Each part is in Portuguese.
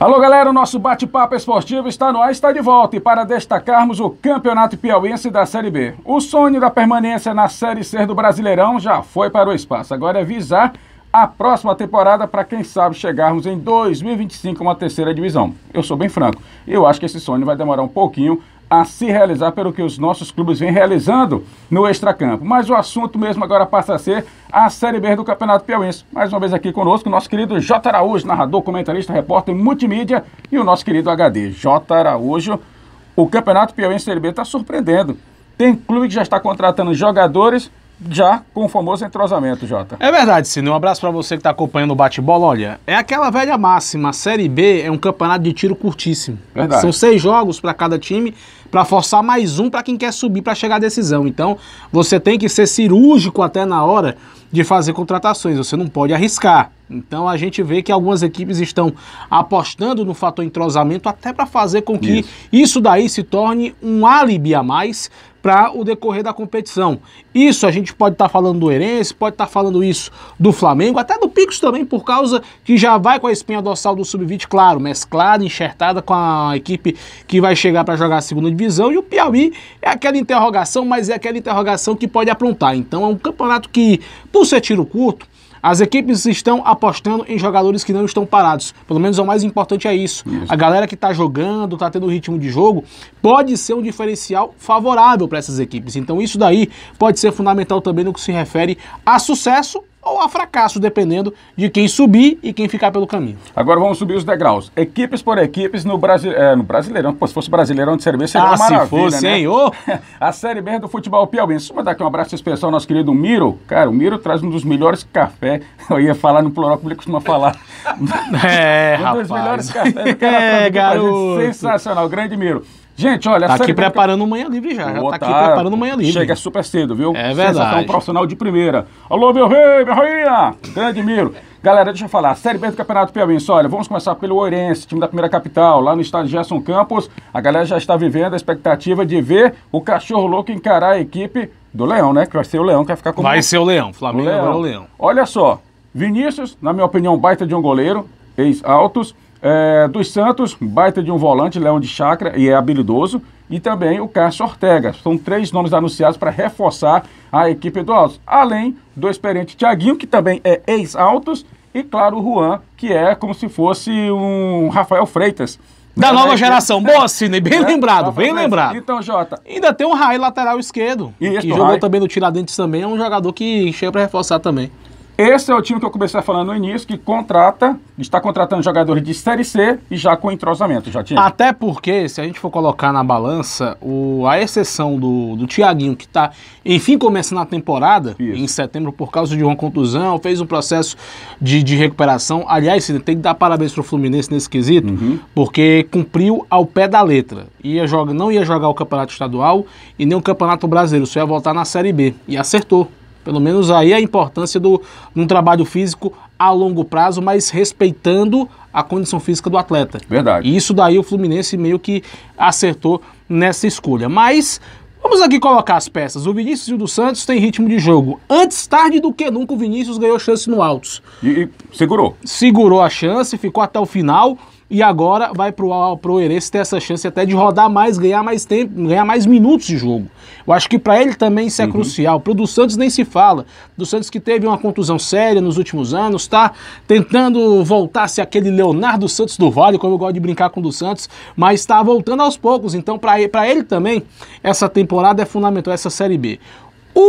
Alô, galera, o nosso bate-papo esportivo está no ar, está de volta. E para destacarmos o Campeonato Piauiense da Série B. O sonho da permanência na Série C do Brasileirão já foi para o espaço. Agora é visar a próxima temporada para, quem sabe, chegarmos em 2025 a uma terceira divisão. Eu sou bem franco, eu acho que esse sonho vai demorar um pouquinho, a se realizar pelo que os nossos clubes vêm realizando no extracampo. Mas o assunto mesmo agora passa a ser a Série B do Campeonato Piauiense. Mais uma vez aqui conosco, nosso querido J. Araújo, narrador, comentarista, repórter multimídia e o nosso querido HD. J. Araújo, o Campeonato Piauiense Série B está surpreendendo. Tem clube que já está contratando jogadores já com o famoso entrosamento, Jota. É verdade, Sino. Um abraço para você que está acompanhando o bate-bola. Olha, é aquela velha máxima. A Série B é um campeonato de tiro curtíssimo. Verdade. São seis jogos para cada time para forçar mais um para quem quer subir para chegar à decisão. Então, você tem que ser cirúrgico até na hora de fazer contratações, você não pode arriscar. Então a gente vê que algumas equipes estão apostando no fator entrosamento até para fazer com que isso. isso daí se torne um álibi a mais para o decorrer da competição. Isso a gente pode estar tá falando do Herense, pode estar tá falando isso do Flamengo, até do Picos também, por causa que já vai com a espinha dorsal do Sub-20, claro, mesclada, enxertada com a equipe que vai chegar para jogar a segunda divisão divisão e o Piauí é aquela interrogação, mas é aquela interrogação que pode aprontar. Então é um campeonato que, por ser tiro curto, as equipes estão apostando em jogadores que não estão parados. Pelo menos é o mais importante é isso. isso. A galera que está jogando, está tendo ritmo de jogo, pode ser um diferencial favorável para essas equipes. Então isso daí pode ser fundamental também no que se refere a sucesso ou a fracasso, dependendo de quem subir e quem ficar pelo caminho. Agora vamos subir os degraus. Equipes por equipes no, Brasi é, no Brasileirão. Pô, se fosse Brasileirão de Série B, seria ah, uma maravilha, se fosse, né? hein? Oh. a Série B do futebol piauiense. Deixa eu aqui um abraço especial ao nosso querido Miro. Cara, o Miro traz um dos melhores cafés. Eu ia falar no plural, como ele costuma falar. É, um rapaz. dos melhores cafés. É, garoto. Sensacional. Grande Miro. Gente, olha... Tá aqui B... preparando Manhã Livre já, Boa já tá, tá aqui tá, preparando Manhã Livre. Chega super cedo, viu? É verdade. Um profissional de primeira. Alô, meu rei, minha rainha, grande Miro. Galera, deixa eu falar, Série B do Campeonato Piauiense, olha, vamos começar pelo Oirense, time da primeira capital, lá no estádio Gerson Campos. A galera já está vivendo a expectativa de ver o cachorro louco encarar a equipe do Leão, né? Que vai ser o Leão que vai ficar com Vai ser o Leão, Flamengo o Leão. agora é o Leão. Olha só, Vinícius, na minha opinião, baita de um goleiro, ex-altos. É, dos Santos, baita de um volante, Leão de Chacra, e é habilidoso. E também o Cássio Ortega. São três nomes anunciados para reforçar a equipe do Altos. Além do experiente Thiaguinho, que também é ex-Altos. E claro, o Juan, que é como se fosse um Rafael Freitas. Da né? nova né? geração. Boa, é. Sidney, né? bem é, lembrado, bem lembrado. Então, Jota. Ainda tem um Rai lateral esquerdo. E que jogou Rai. também no Tiradentes também. É um jogador que chega para reforçar também. Esse é o time que eu comecei falando no início, que contrata, está contratando jogadores de Série C e já com entrosamento, já tinha. Até porque, se a gente for colocar na balança, o, a exceção do, do Thiaguinho, que está, enfim, começando a temporada, Isso. em setembro, por causa de uma contusão, fez um processo de, de recuperação. Aliás, tem que dar parabéns para o Fluminense nesse quesito, uhum. porque cumpriu ao pé da letra. Ia jogar, não ia jogar o Campeonato Estadual e nem o Campeonato Brasileiro, só ia voltar na Série B. E acertou. Pelo menos aí a importância do um trabalho físico a longo prazo, mas respeitando a condição física do atleta. Verdade. E isso daí o Fluminense meio que acertou nessa escolha. Mas Vamos aqui colocar as peças. O Vinícius e o dos Santos têm ritmo de jogo. Antes tarde do que nunca, o Vinícius ganhou chance no Altos. E, e, segurou? Segurou a chance, ficou até o final e agora vai para o Eres ter essa chance até de rodar mais, ganhar mais tempo, ganhar mais minutos de jogo. Eu acho que para ele também isso é uhum. crucial. O do Santos nem se fala. Do Santos que teve uma contusão séria nos últimos anos, está tentando voltar a ser aquele Leonardo Santos do Vale, como eu gosto de brincar com o do Santos, mas está voltando aos poucos. Então para ele também essa temporada é fundamental, essa Série B. O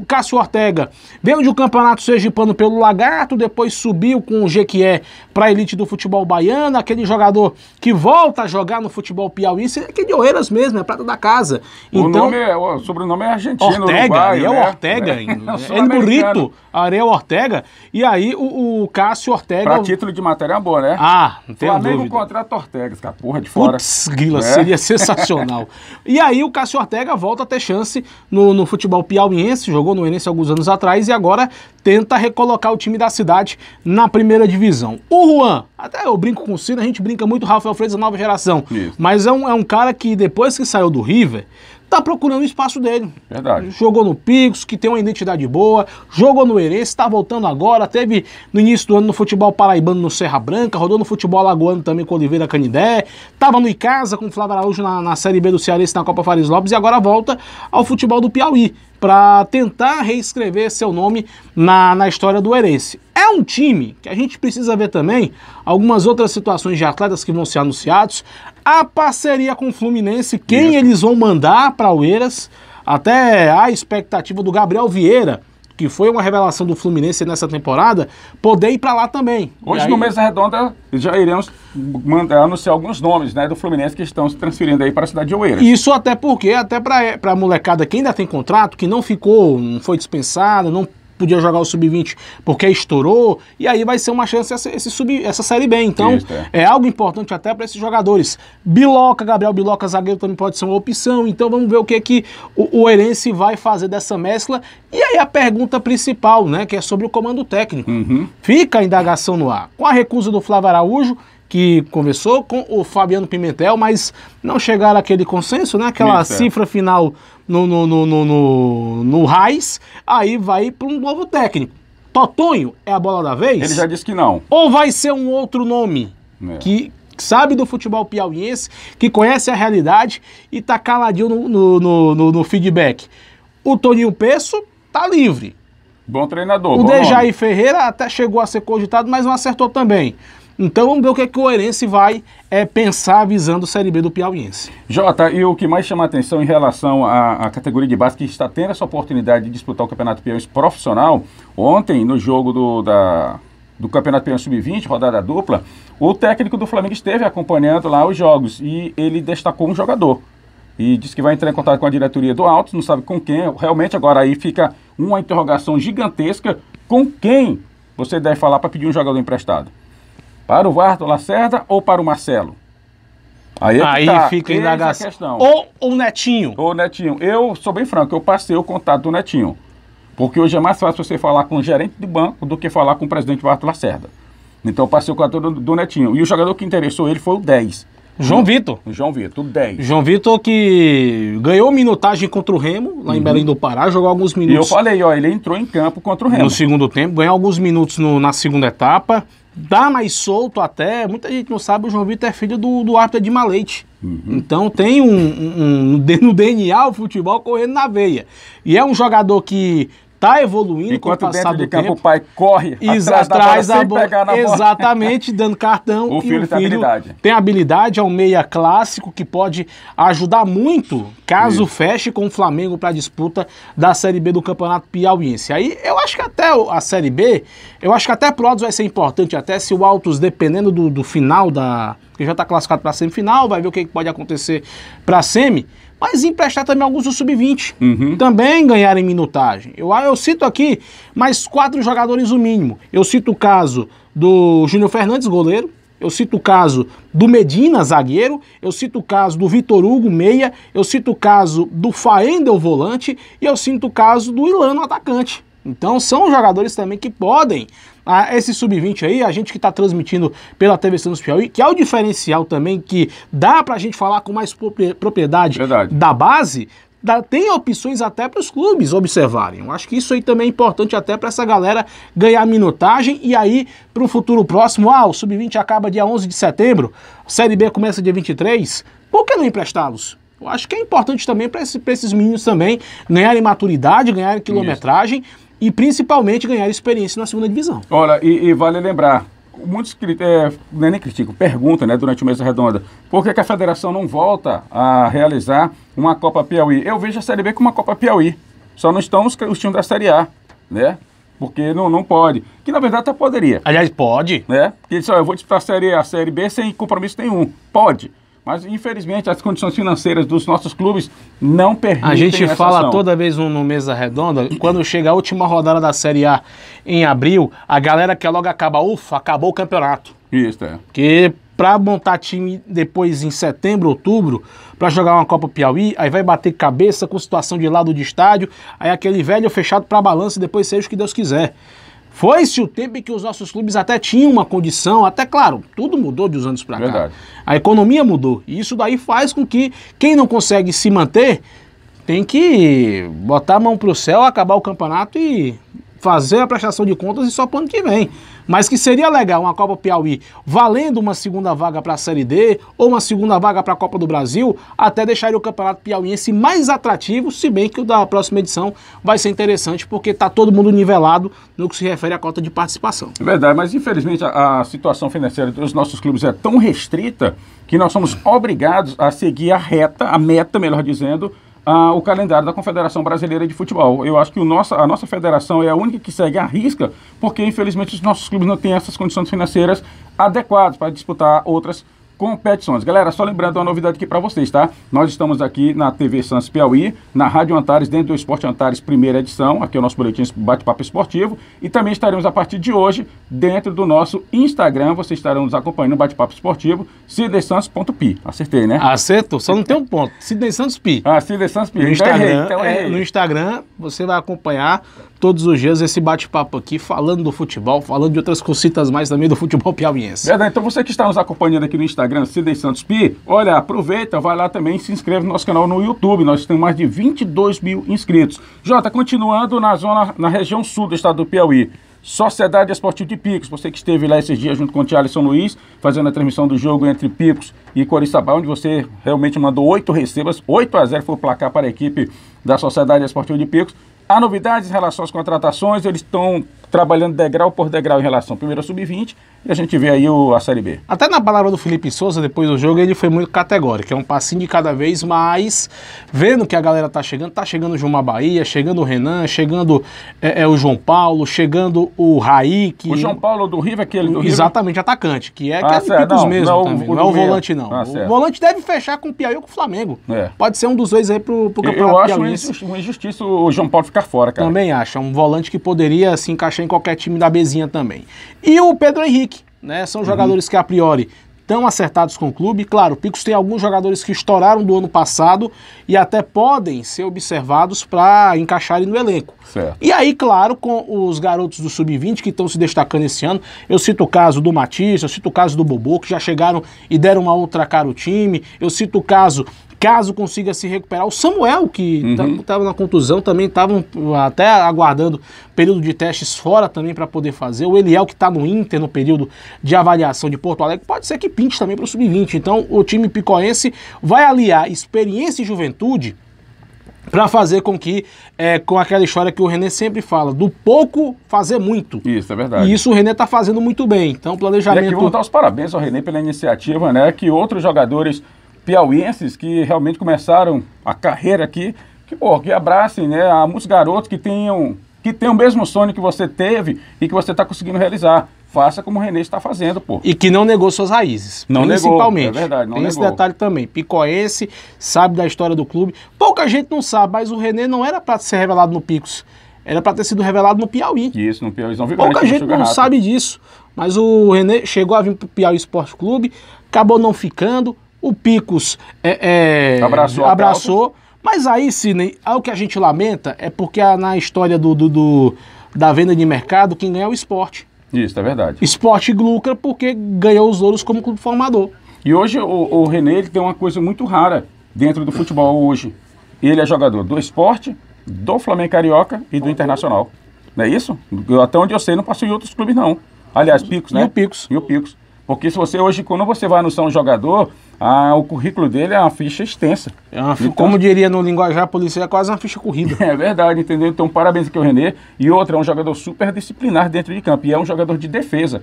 uh, Cássio Ortega veio de um campeonato sergipano pelo Lagarto, depois subiu com o Jequié para a elite do futebol baiano, aquele jogador que volta a jogar no futebol piauiense, é aquele de Oeiras mesmo, é prata da casa. Então, o, nome é, o sobrenome é argentino, Ortega, Uruguai, Ariel né? Ortega, é, é, é Burrito, Ariel Ortega, e aí o, o Cássio Ortega... para título de matéria boa, né? Ah, não tem Flamengo dúvida. contrata Ortega, essa porra de fora. Putz, Guila, é. Né? seria sensacional. e aí o Cássio Ortega volta a ter chance no, no futebol piauiense, jogou no Enense alguns anos atrás e agora tenta recolocar o time da cidade na primeira divisão. O Juan, até eu brinco com o Cida, a gente brinca muito Rafael Freitas, da nova geração, Isso. mas é um, é um cara que depois que saiu do River, tá procurando o espaço dele. Verdade. Jogou no Picos, que tem uma identidade boa, jogou no Herense, está voltando agora, teve no início do ano no futebol paraibano no Serra Branca, rodou no futebol lagoano também com Oliveira Canidé tava no Icasa com o Flávio Araújo na, na Série B do Cearense na Copa Fares Lopes e agora volta ao futebol do Piauí para tentar reescrever seu nome na, na história do Herense. É um time que a gente precisa ver também algumas outras situações de atletas que vão ser anunciados, a parceria com o Fluminense, quem eles vão mandar para o Eiras, até a expectativa do Gabriel Vieira, que foi uma revelação do Fluminense nessa temporada, poder ir para lá também. Hoje aí... no Mesa Redonda já iremos mandar, anunciar alguns nomes né, do Fluminense que estão se transferindo aí para a cidade de Oeiras. Isso até porque, até para é, a molecada que ainda tem contrato, que não ficou, não foi dispensada, não podia jogar o sub-20 porque estourou, e aí vai ser uma chance essa, esse sub, essa Série B. Então, Isso, é. é algo importante até para esses jogadores. Biloca, Gabriel Biloca, zagueiro também pode ser uma opção. Então, vamos ver o que, que o, o Herense vai fazer dessa mescla. E aí a pergunta principal, né, que é sobre o comando técnico. Uhum. Fica a indagação no ar. Com a recusa do Flávio Araújo, que conversou com o Fabiano Pimentel, mas não chegaram àquele consenso, né? Aquela Pimentel. É. cifra final no, no, no, no, no, no Raiz, aí vai para um novo técnico. Totonho é a bola da vez? Ele já disse que não. Ou vai ser um outro nome é. que sabe do futebol piauiense, que conhece a realidade e tá caladinho no, no, no, no feedback. O Toninho Peço tá livre. Bom treinador. O Dejaí Ferreira até chegou a ser cogitado, mas não acertou também. Então vamos ver o que, é que o Oerense vai é, pensar visando a Série B do Piauiense. Jota, e o que mais chama a atenção em relação à, à, categoria de base que está tendo essa oportunidade de disputar o Campeonato Piauiense profissional, ontem no jogo do, da, do Campeonato Piauiense Sub-20, rodada dupla, o técnico do Flamengo esteve acompanhando lá os jogos e ele destacou um jogador, e disse que vai entrar em contato com a diretoria do Altos, não sabe com quem. Realmente agora aí fica uma interrogação gigantesca com quem você deve falar para pedir um jogador emprestado. Para o Vardo Lacerda ou para o Marcelo? Aí, é Aí tá. fica indagação. Questão. Ou o Netinho. Ou o Netinho. Eu sou bem franco, eu passei o contato do Netinho. Porque hoje é mais fácil você falar com o gerente do banco do que falar com o presidente Vardo Lacerda. Então eu passei o contato do, do Netinho. E o jogador que interessou ele foi o 10. João Vitor. João Vitor, 10. João Vitor que ganhou minutagem contra o Remo, lá em uhum. Belém do Pará, jogou alguns minutos. E eu falei, ó, ele entrou em campo contra o Remo. No segundo tempo, ganhou alguns minutos no, na segunda etapa dá mais solto até. Muita gente não sabe, o João Vitor é filho do, do árbitro de Malete. Uhum. Então tem um, um, um, no DNA o futebol correndo na veia. E é um jogador que tá evoluindo Enquanto com o passar do tempo. o pai corre atrás, atrás da bola, bola exatamente, dando cartão. O filho, o filho tem habilidade. Tem habilidade, é um meia clássico que pode ajudar muito caso Isso. feche com o Flamengo para a disputa da Série B do Campeonato Piauiense. Aí eu acho que até a Série B, eu acho que até pro Autos vai ser importante, até se o Altos, dependendo do, do final da... que já está classificado para a semifinal, vai ver o que pode acontecer para a semi mas emprestar também alguns do sub-20. Uhum. Também ganharem minutagem. Eu, eu cito aqui mais quatro jogadores o mínimo. Eu cito o caso do Júnior Fernandes, goleiro. Eu cito o caso do Medina, zagueiro. Eu cito o caso do Vitor Hugo, meia. Eu cito o caso do Faendel, volante. E eu cito o caso do Ilano, atacante. Então são jogadores também que podem. Ah, esse sub-20 aí, a gente que está transmitindo pela TV Santos Piauí, que é o diferencial também, que dá para a gente falar com mais propriedade Verdade. da base, Dá, tem opções até para os clubes observarem. Eu acho que isso aí também é importante até para essa galera ganhar minutagem e aí para o futuro próximo, ah, o Sub-20 acaba dia 11 de setembro, a Série B começa dia 23, por que não emprestá-los? Eu acho que é importante também para esse, esses meninos também ganharem maturidade, ganharem quilometragem isso e principalmente ganhar experiência na segunda divisão. Olha, e, e vale lembrar, muitos é, não é nem criticam, perguntam né, durante o Mesa Redonda, por que, que, a federação não volta a realizar uma Copa Piauí? Eu vejo a Série B como uma Copa Piauí, só não estão os, os times da Série A, né? Porque não, não pode. Que na verdade até poderia. Aliás, pode. Né? Porque ele só, eu vou disputar a série A, a Série B sem compromisso nenhum. Pode. Mas, infelizmente, as condições financeiras dos nossos clubes não permitem. A gente fala ação. toda vez no, no Mesa Redonda, quando chega a última rodada da Série A em abril, a galera quer logo acabar, ufa, acabou o campeonato. Isso, é. Porque para montar time depois em setembro, outubro, para jogar uma Copa Piauí, aí vai bater cabeça com situação de lado de estádio, aí aquele velho fechado para balança e depois seja o que Deus quiser. Foi-se o tempo em que os nossos clubes até tinham uma condição, até claro, tudo mudou de uns anos para cá. A economia mudou. E isso daí faz com que quem não consegue se manter tem que botar a mão pro céu, acabar o campeonato e fazer a prestação de contas e só o ano que vem mas que seria legal uma Copa Piauí valendo uma segunda vaga para a Série D ou uma segunda vaga para a Copa do Brasil, até deixaria o Campeonato Piauiense mais atrativo, se bem que o da próxima edição vai ser interessante, porque está todo mundo nivelado no que se refere à cota de participação. É verdade, mas infelizmente a, a situação financeira dos nossos clubes é tão restrita que nós somos obrigados a seguir a reta, a meta, melhor dizendo, ah, o calendário da Confederação Brasileira de Futebol. Eu acho que o a nossa federação é a única que segue à risca, porque infelizmente os nossos clubes não têm essas condições financeiras adequadas para disputar outras competições competições. Galera, só lembrando uma novidade aqui para vocês, tá? Nós estamos aqui na TV Sans Piauí, na Rádio Antares, dentro do Esporte Antares, primeira edição. Aqui é o nosso boletim bate-papo esportivo. E também estaremos, a partir de hoje, dentro do nosso Instagram. Vocês estarão nos acompanhando no bate-papo esportivo, cidesantos.pi. Acertei, né? Acerto. só não tem um ponto. cidesantos.pi. Ah, cidesantos.pi. No, então, Instagram, então, é, no Instagram, você vai acompanhar todos os dias esse bate-papo aqui, falando do futebol, falando de outras cositas mais também do futebol piauiense. Verdade, então você que está nos acompanhando aqui no Instagram, Instagram Sidney Santos Pi, olha, aproveita, vai lá também e se inscreve no nosso canal no YouTube. Nós temos mais de 22 mil inscritos. Jota, continuando na zona, na região sul do estado do Piauí. Sociedade Esportiva de Picos, você que esteve lá esses dias junto com o Thiago São Luís, fazendo a transmissão do jogo entre Picos e Coriçaba, onde você realmente mandou oito recebas, 8 a 0 foi o placar para a equipe da Sociedade Esportiva de Picos. Há novidades em relação às contratações, eles estão trabalhando degrau por degrau em relação primeiro sub-20 e a gente vê aí o, a Série B. Até na palavra do Felipe Souza, depois do jogo, ele foi muito categórico. É um passinho de cada vez, mas vendo que a galera tá chegando, tá chegando o João Bahia, chegando o Renan, chegando é, é, o João Paulo, chegando o Raí. Que... O João Paulo do Rio é aquele do Rio? Exatamente, atacante, que é, que ah, é picos não, mesmo não, é também. O não é o volante, não. Ah, o volante deve fechar com o Piauí ou com o Flamengo. É. Pode ser um dos dois aí pro, pro campeonato Eu acho uma injustiça o João Paulo ficar fora, cara. Também acho. É um volante que poderia se encaixar encaixar em qualquer time da Bezinha também. E o Pedro Henrique, né? São uhum. jogadores que a priori estão acertados com o clube. Claro, o Picos tem alguns jogadores que estouraram do ano passado e até podem ser observados para encaixarem no elenco. Certo. E aí, claro, com os garotos do Sub-20 que estão se destacando esse ano, eu cito o caso do Matisse, eu cito o caso do Bobô, que já chegaram e deram uma outra cara ao time, eu cito o caso caso consiga se recuperar. O Samuel, que estava uhum. Tá, na contusão, também estava uh, até aguardando período de testes fora também para poder fazer. O Eliel, que está no Inter no período de avaliação de Porto Alegre, pode ser que pinte também para o Sub-20. Então, o time picoense vai aliar experiência e juventude para fazer com que, é, com aquela história que o René sempre fala, do pouco fazer muito. Isso, é verdade. E isso o René está fazendo muito bem. Então, planejamento... E aqui dar os parabéns ao René pela iniciativa, né? Que outros jogadores piauienses que realmente começaram a carreira aqui, que, pô, que abracem, né, Há muitos garotos que tenham que tem o mesmo sonho que você teve e que você está conseguindo realizar. Faça como o Renê está fazendo, pô. E que não negou suas raízes. Não principalmente. negou. É verdade, não Tem negou. esse detalhe também. Picoense, sabe da história do clube. Pouca gente não sabe, mas o Renê não era para ser revelado no Picos. Era para ter sido revelado no Piauí. Isso, no Piauí. Não Pouca gente não sabe disso. Mas o Renê chegou a vir para o Piauí Esporte Clube, acabou não ficando, o Picos é, é, abraçou, abraçou mas aí, Sidney, o que a gente lamenta é porque na história do, do, do, da venda de mercado, quem ganha é o esporte. Isso, é verdade. Esporte lucra porque ganhou os ouros como clube formador. E hoje o, o René ele tem uma coisa muito rara dentro do futebol hoje. Ele é jogador do esporte, do Flamengo Carioca e do Internacional. Não é isso? Até onde eu sei, não passou em outros clubes, não. Aliás, Picos, né? E o Picos. E o Picos. Porque se você hoje, quando você vai no são jogador, ah, o currículo dele é uma ficha extensa. É uma, então, como diria no linguajar policial, é quase uma ficha corrida. É verdade, entendeu? Então, parabéns aqui ao René. E outro, é um jogador super disciplinar dentro de campo. E é um jogador de defesa.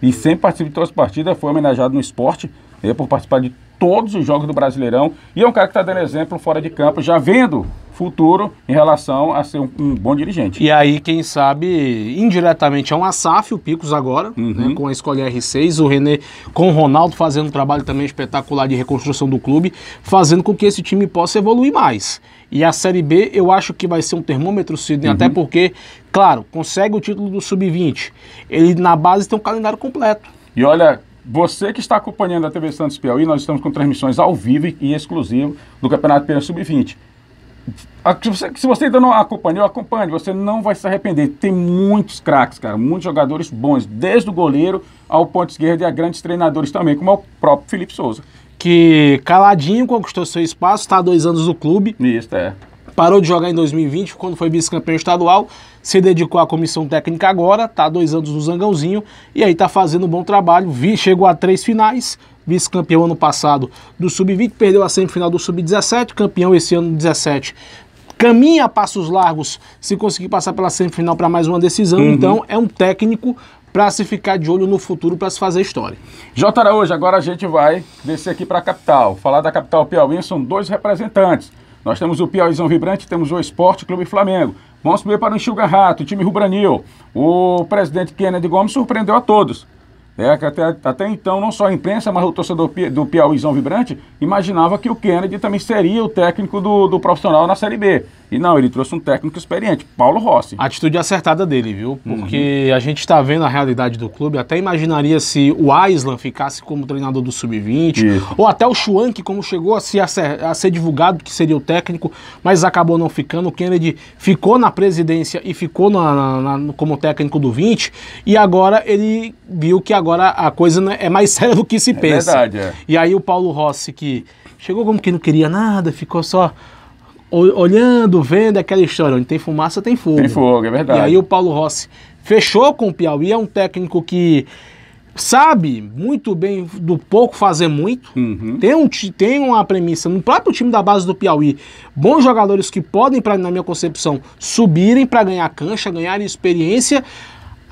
E sempre participa de todas as partidas, foi homenageado no esporte né, por participar de todos os jogos do Brasileirão. E é um cara que está dando exemplo fora de campo, já vendo futuro em relação a ser um, um bom dirigente. E aí, quem sabe, indiretamente é um SAF o Picos agora, né, uhum. né, com a escolha R6, o René com o Ronaldo fazendo um trabalho também espetacular de reconstrução do clube, fazendo com que esse time possa evoluir mais. E a Série B eu acho que vai ser um termômetro, Sidney, uhum. até porque, claro, consegue o título do Sub-20. Ele na base tem um calendário completo. E olha, você que está acompanhando a TV Santos Piauí, nós estamos com transmissões ao vivo e exclusivo do Campeonato Piauí Sub-20. Se você, ainda não acompanhou, acompanhe, você não vai se arrepender. Tem muitos craques, cara, muitos jogadores bons, desde o goleiro ao ponto esquerdo e a grandes treinadores também, como é o próprio Felipe Souza. Que caladinho conquistou seu espaço, está há dois anos no clube. Isso, é. Parou de jogar em 2020, quando foi vice-campeão estadual, se dedicou à comissão técnica agora, tá dois anos no Zangãozinho, e aí tá fazendo um bom trabalho, vi, chegou a três finais, vice-campeão ano passado do Sub-20, perdeu a semifinal do Sub-17, campeão esse ano 17. Caminha a passos largos se conseguir passar pela semifinal para mais uma decisão, uhum. então é um técnico para se ficar de olho no futuro para se fazer história. Jota Araújo, agora a gente vai descer aqui para a capital. Falar da capital Piauí são dois representantes. Nós temos o Piauizão Vibrante, temos o Esporte Clube Flamengo. Vamos subir para o Enxuga Rato, o time Rubranil. O presidente Kennedy Gomes surpreendeu a todos. Né? Que até, até então, não só a imprensa, mas o torcedor do Piauízão Vibrante imaginava que o Kennedy também seria o técnico do, do profissional na Série B. E não, ele trouxe um técnico experiente, Paulo Rossi. atitude acertada dele, viu? Uhum. Porque uhum. a gente está vendo a realidade do clube. Até imaginaria se o Aislan ficasse como treinador do Sub-20, ou até o Chuan que como chegou a, se, a, ser, a ser divulgado que seria o técnico, mas acabou não ficando. O Kennedy ficou na presidência e ficou na, na, na, como técnico do 20, e agora ele viu que agora agora a coisa é, é mais séria do que se é pensa. Verdade, é. E aí o Paulo Rossi, que chegou como que não queria nada, ficou só olhando, vendo aquela história, onde tem fumaça tem fogo. Tem fogo, é verdade. E aí o Paulo Rossi fechou com o Piauí, é um técnico que sabe muito bem do pouco fazer muito. Uhum. Tem, um, tem uma premissa no próprio time da base do Piauí, bons jogadores que podem, pra, na minha concepção, subirem para ganhar cancha, ganhar experiência.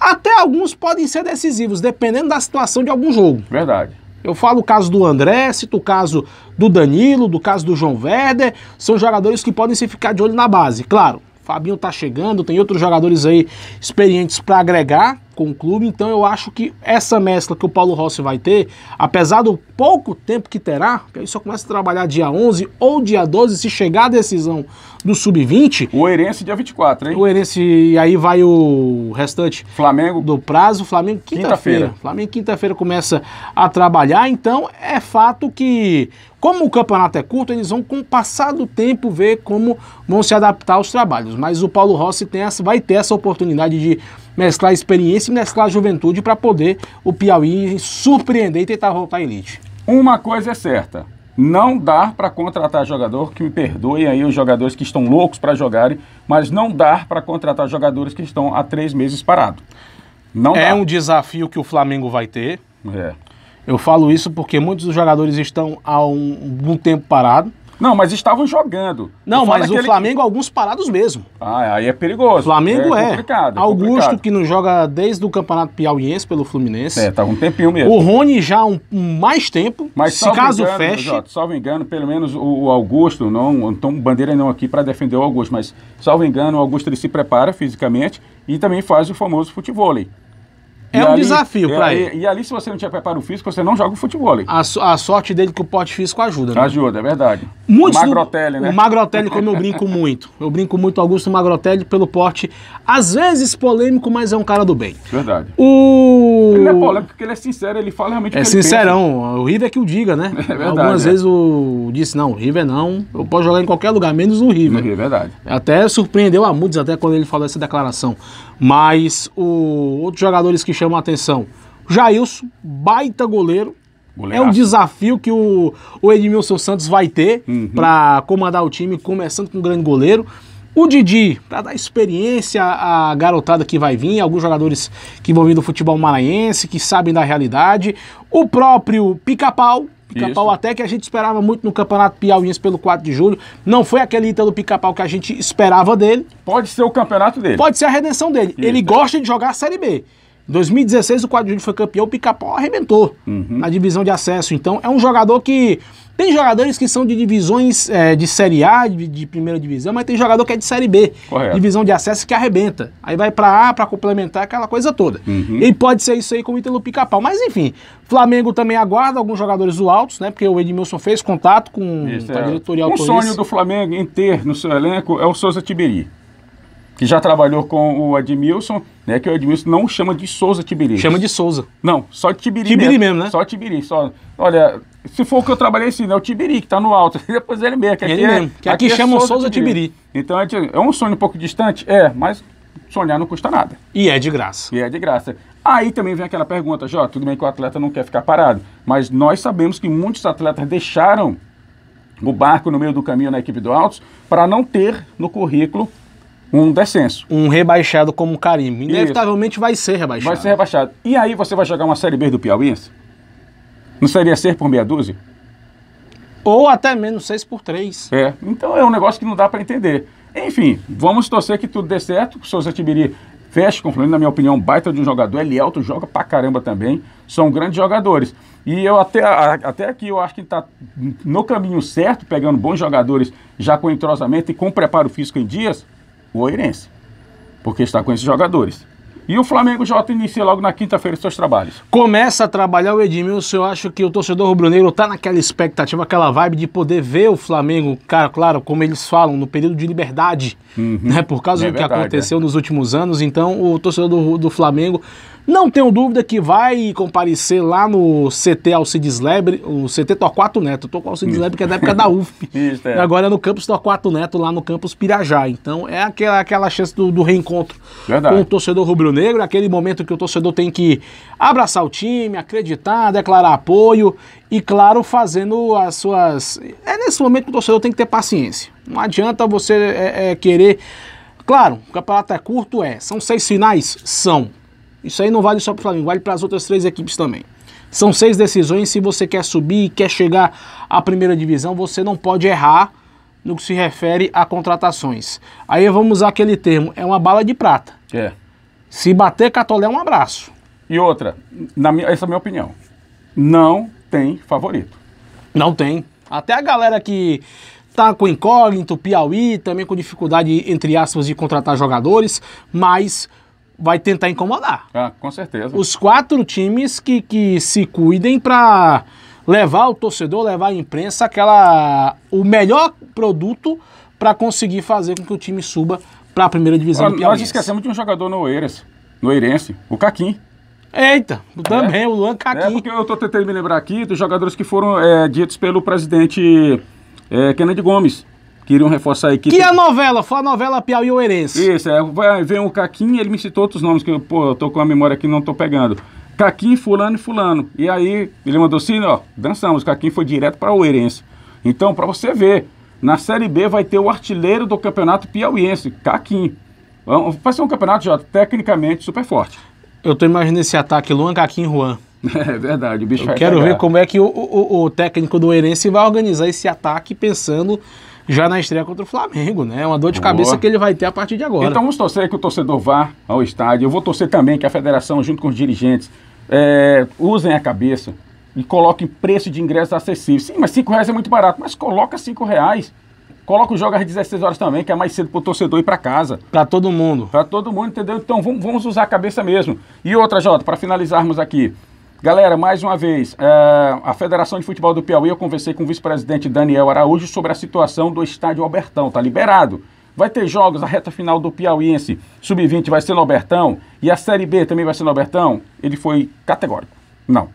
Até alguns podem ser decisivos, dependendo da situação de algum jogo. Verdade. Eu falo o caso do André, cito o caso do Danilo, do caso do João Werder. São jogadores que podem se ficar de olho na base. Claro, Fabinho tá chegando, tem outros jogadores aí experientes para agregar, com o clube. Então eu acho que essa mescla que o Paulo Rossi vai ter, apesar do pouco tempo que terá, porque aí só começa a trabalhar dia 11 ou dia 12, se chegar a decisão do sub-20. O Herense dia 24, hein? O Herense, e aí vai o restante Flamengo do prazo. Flamengo quinta-feira. Quinta Flamengo quinta-feira começa a trabalhar, então é fato que como o campeonato é curto, eles vão, com o passar do tempo, ver como vão se adaptar aos trabalhos. Mas o Paulo Rossi tem essa, vai ter essa oportunidade de mesclar experiência e mesclar juventude para poder o Piauí surpreender e tentar voltar à elite. Uma coisa é certa, não dá para contratar jogador, que me perdoem aí os jogadores que estão loucos para jogarem, mas não dá para contratar jogadores que estão há três meses parados. Não é dá. um desafio que o Flamengo vai ter. É. Eu falo isso porque muitos dos jogadores estão há um, um tempo parado. Não, mas estavam jogando. Não, mas o Flamengo, que... alguns parados mesmo. Ah, é, aí é perigoso. Flamengo é. é. Complicado, é Augusto, complicado. que não joga desde o Campeonato Piauiense pelo Fluminense. É, tá um tempinho mesmo. O Rony já um, um mais tempo, mas, se caso engano, feche. Jota, salvo engano, pelo menos o, o Augusto, não, então bandeira não aqui para defender o Augusto, mas salvo engano, o Augusto ele se prepara fisicamente e também faz o famoso futevôlei. É e um ali, desafio é, para ele. E, ali, se você não tiver preparo físico, você não joga o futebol. A, a, sorte dele que o pote físico ajuda. Né? Ajuda, é verdade. Muitos o Magrotelli, do, né? O Magrotelli, como eu brinco muito. Eu brinco muito Augusto Magrotelli pelo porte, às vezes polêmico, mas é um cara do bem. Verdade. O... Ele é polêmico porque ele é sincero, ele fala realmente é sincerão. Pensa. O River é que o diga, né? É verdade, Algumas é. vezes o disse, não, o River não, eu posso jogar em qualquer lugar, menos no River. é verdade. Até surpreendeu a Mudes até quando ele falou essa declaração. Mas o outros jogadores que chamam a atenção, Jailson, baita goleiro. Goleiraço. É um desafio que o, o Edmilson Santos vai ter uhum. para comandar o time, começando com um grande goleiro o Didi, para dar experiência à garotada que vai vir, alguns jogadores que vão vir do futebol maranhense, que sabem da realidade, o próprio Pica-Pau, Pica-pau até que a gente esperava muito no Campeonato Piauiense pelo 4 de julho. Não foi aquele Ítalo Pica-pau que a gente esperava dele. Pode ser o campeonato dele. Pode ser a redenção dele. Isso. Ele gosta de jogar a Série B. Em 2016, o 4 de julho foi campeão, o Pica-pau arrebentou uhum. na divisão de acesso. Então, é um jogador que tem jogadores que são de divisões é, de Série A, de, de, primeira divisão, mas tem jogador que é de Série B, Correto. divisão de acesso que arrebenta. Aí vai para A para complementar aquela coisa toda. Uhum. E pode ser isso aí com o Ítalo Pica-Pau. Mas enfim, Flamengo também aguarda alguns jogadores do Altos, né? Porque o Edmilson fez contato com, a é. diretoria é. Um sonho do Flamengo em ter no seu elenco é o Souza Tiberi que já trabalhou com o Edmilson, né? Que o Edmilson não chama de Souza Tibiri. Chama de Souza. Não, só Tibiri. Tibiri mesmo, mesmo né? Só Tibiri. Só, olha, se for o que eu trabalhei assim é o Tibiri, que está no alto. Depois ele mesmo. Que ele é, mesmo. Que aqui, aqui é chama é Souza, Souza Tibiri. Tibiri. Então é, é um sonho um pouco distante? É, mas sonhar não custa nada. E é de graça. E é de graça. Aí também vem aquela pergunta, Jó, tudo bem que o atleta não quer ficar parado, mas nós sabemos que muitos atletas deixaram o barco no meio do caminho na equipe do Altos para não ter no currículo um descenso. Um rebaixado como o Karim. Inevitavelmente Isso. vai ser rebaixado. Vai ser rebaixado. E aí você vai jogar uma Série B do Piauiense? Não seria 6 por meia dúzia? Ou até menos 6 por 3. É, então é um negócio que não dá para entender. Enfim, vamos torcer que tudo dê certo, o Souza Tibiri fecha com o Flamengo, na minha opinião, baita de um jogador. Ele alto joga pra caramba também, são grandes jogadores. E eu até, até aqui eu acho que está no caminho certo, pegando bons jogadores já com entrosamento e com preparo físico em dias, o Oirense. Porque está com esses jogadores. E o Flamengo já inicia logo na quinta-feira os seus trabalhos. Começa a trabalhar o Edmilson. Eu acho que o torcedor rubro-negro está naquela expectativa, aquela vibe de poder ver o Flamengo, cara, claro, como eles falam, no período de liberdade, uhum. né? Por causa é do verdade, que aconteceu é. nos últimos anos. Então, o torcedor do, do Flamengo não tenho dúvida que vai comparecer lá no CT Alcides Lebre, o CT Torquato Neto. tô com Alcides Lebre, que é da época da UFP. Isso, é. Agora é no campus Torquato Neto, lá no campus Pirajá. Então é aquela, aquela chance do, do reencontro Verdade. com o torcedor rubro-negro, aquele momento que o torcedor tem que abraçar o time, acreditar, declarar apoio e, claro, fazendo as suas. É nesse momento que o torcedor tem que ter paciência. Não adianta você é, é, querer. Claro, o campeonato é curto, é. São seis finais? São isso aí não vale só para o Flamengo, vale para as outras três equipes também. São seis decisões. Se você quer subir e quer chegar à primeira divisão, você não pode errar no que se refere a contratações. Aí vamos usar aquele termo: é uma bala de prata. É. Se bater Catolé, um abraço. E outra, na minha, essa é a minha opinião. Não tem favorito. Não tem. Até a galera que tá com incógnito, Piauí, também com dificuldade, entre aspas, de contratar jogadores, mas vai tentar incomodar. Ah, com certeza. Os quatro times que, que se cuidem para levar o torcedor, levar a imprensa aquela o melhor produto para conseguir fazer com que o time suba para a primeira divisão Olha, Nós esquecemos de um jogador no no noirense o Caquim. Eita, também, é. o Luan Caquim. É porque eu estou tentando me lembrar aqui dos jogadores que foram é, ditos pelo presidente é, Kennedy Gomes. Queriam reforçar a equipe. Que é a novela? Foi a novela Piauí Oerense. Isso, é, veio vem o e ele me citou outros nomes que eu, pô, eu tô com a memória aqui não tô pegando. Caquinho, fulano e fulano. E aí ele mandou assim, ó, dançamos. Caquinho foi direto para Oerense. Então, para você ver, na Série B vai ter o artilheiro do campeonato piauiense, Caquinho. Vai ser um campeonato já tecnicamente super forte. Eu tô imaginando esse ataque Luan, Caquinho e Juan. É verdade, o bicho Eu quero pegar. ver como é que o, o, o técnico do Oerense vai organizar esse ataque pensando já na estreia contra o Flamengo, né? É uma dor de Boa. cabeça que ele vai ter a partir de agora. Então vamos torcer que o torcedor vá ao estádio. Eu vou torcer também que a federação, junto com os dirigentes, é, usem a cabeça e coloquem preço de ingressos acessíveis. Sim, mas 5 reais é muito barato, mas coloca 5 reais. Coloca o jogo às 16 horas também, que é mais cedo para o torcedor ir para casa. Para todo mundo. Para todo mundo, entendeu? Então vamos, vamos usar a cabeça mesmo. E outra, Jota, para finalizarmos aqui. Galera, mais uma vez, eh, a Federação de Futebol do Piauí, eu conversei com o vice-presidente Daniel Araújo sobre a situação do estádio Albertão. Tá liberado. Vai ter jogos, a reta final do Piauiense, sub-20 vai ser no Albertão e a Série B também vai ser no Albertão. Ele foi categórico. Não.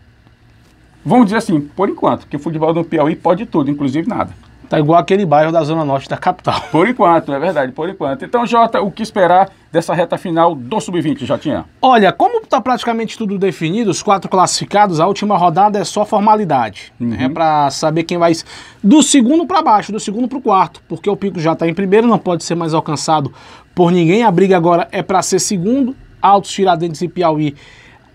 Vamos dizer assim, por enquanto, que o futebol do Piauí pode tudo, inclusive nada. Tá igual aquele bairro da Zona Norte da capital. Por enquanto, é verdade, por enquanto. Então, Jota, o que esperar dessa reta final do Sub-20, Jotinha? Olha, como está praticamente tudo definido, os quatro classificados, a última rodada é só formalidade. Uhum. É para saber quem vai. Do segundo para baixo, do segundo para o quarto, porque o pico já está em primeiro, não pode ser mais alcançado por ninguém. A briga agora é para ser segundo. Altos, Tiradentes e Piauí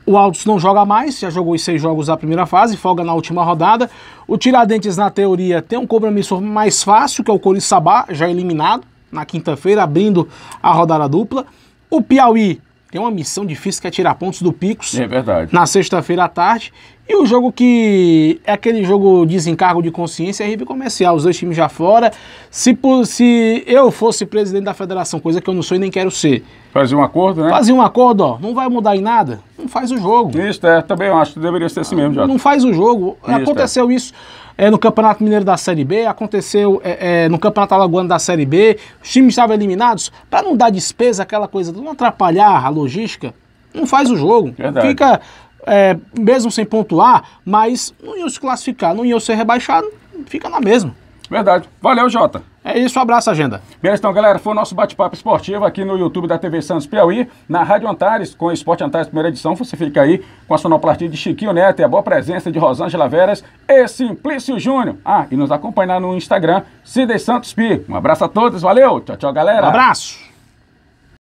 o Altos não joga mais, já jogou os seis jogos da primeira fase, folga na última rodada. O Tiradentes, na teoria, tem um compromisso mais fácil, que é o Coriçaba, já eliminado na quinta-feira, abrindo a rodada dupla. O Piauí tem uma missão difícil que é tirar pontos do Picos. É verdade. Na sexta-feira à tarde. E o jogo que é aquele jogo desencargo de consciência é Ribe Comercial. Os dois times já fora. Se, se eu fosse presidente da federação, coisa que eu não sou e nem quero ser. Fazer um acordo, né? Fazer um acordo, ó. Não vai mudar em nada não faz o jogo. Isso, é, também eu acho que deveria ser assim mesmo, já. Não faz o jogo. Isso, Aconteceu é. isso é, no Campeonato Mineiro da Série B, aconteceu é, é, no Campeonato Alagoano da Série B, os times estavam eliminados, para não dar despesa, aquela coisa, não atrapalhar a logística, não faz o jogo. Verdade. Fica, é, mesmo sem pontuar, mas não iam se classificar, não iam ser rebaixado, fica na mesma. Verdade. Valeu, Jota. É isso, um abraço, agenda. Beleza, então, galera, foi o nosso bate-papo esportivo aqui no YouTube da TV Santos Piauí, na Rádio Antares, com o Esporte Antares, primeira edição. Você fica aí com a sonoplastia de Chiquinho Neto e a boa presença de Rosângela Veras e Simplício Júnior. Ah, e nos acompanhar no Instagram, Cide Santos Pi. Um abraço a todos, valeu, tchau, tchau, galera. Um abraço.